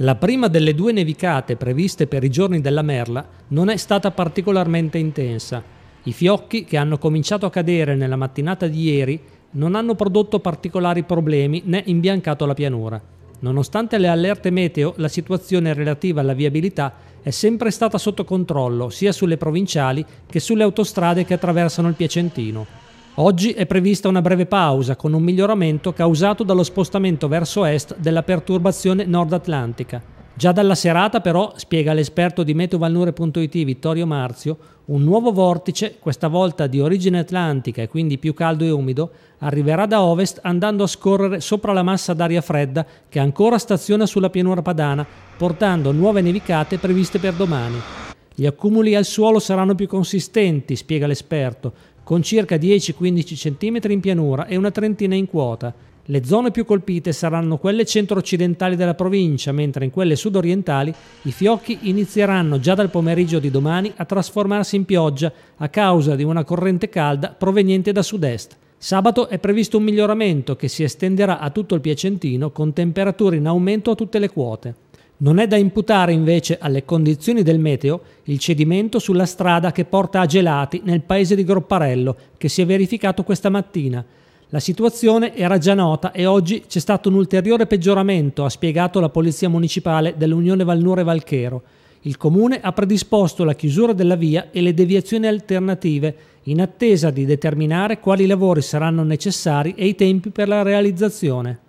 La prima delle due nevicate previste per i giorni della merla non è stata particolarmente intensa. I fiocchi che hanno cominciato a cadere nella mattinata di ieri non hanno prodotto particolari problemi né imbiancato la pianura. Nonostante le allerte meteo, la situazione relativa alla viabilità è sempre stata sotto controllo sia sulle provinciali che sulle autostrade che attraversano il Piacentino. Oggi è prevista una breve pausa con un miglioramento causato dallo spostamento verso est della perturbazione nord-atlantica. Già dalla serata però, spiega l'esperto di metovalnure.it Vittorio Marzio, un nuovo vortice, questa volta di origine atlantica e quindi più caldo e umido, arriverà da ovest andando a scorrere sopra la massa d'aria fredda che ancora staziona sulla pianura padana, portando nuove nevicate previste per domani. Gli accumuli al suolo saranno più consistenti, spiega l'esperto, con circa 10-15 cm in pianura e una trentina in quota. Le zone più colpite saranno quelle centro-occidentali della provincia, mentre in quelle sud-orientali i fiocchi inizieranno già dal pomeriggio di domani a trasformarsi in pioggia a causa di una corrente calda proveniente da sud-est. Sabato è previsto un miglioramento che si estenderà a tutto il Piacentino con temperature in aumento a tutte le quote. Non è da imputare invece alle condizioni del meteo il cedimento sulla strada che porta a gelati nel paese di Gropparello che si è verificato questa mattina. La situazione era già nota e oggi c'è stato un ulteriore peggioramento, ha spiegato la Polizia Municipale dell'Unione Valnure Valchero. Il comune ha predisposto la chiusura della via e le deviazioni alternative in attesa di determinare quali lavori saranno necessari e i tempi per la realizzazione.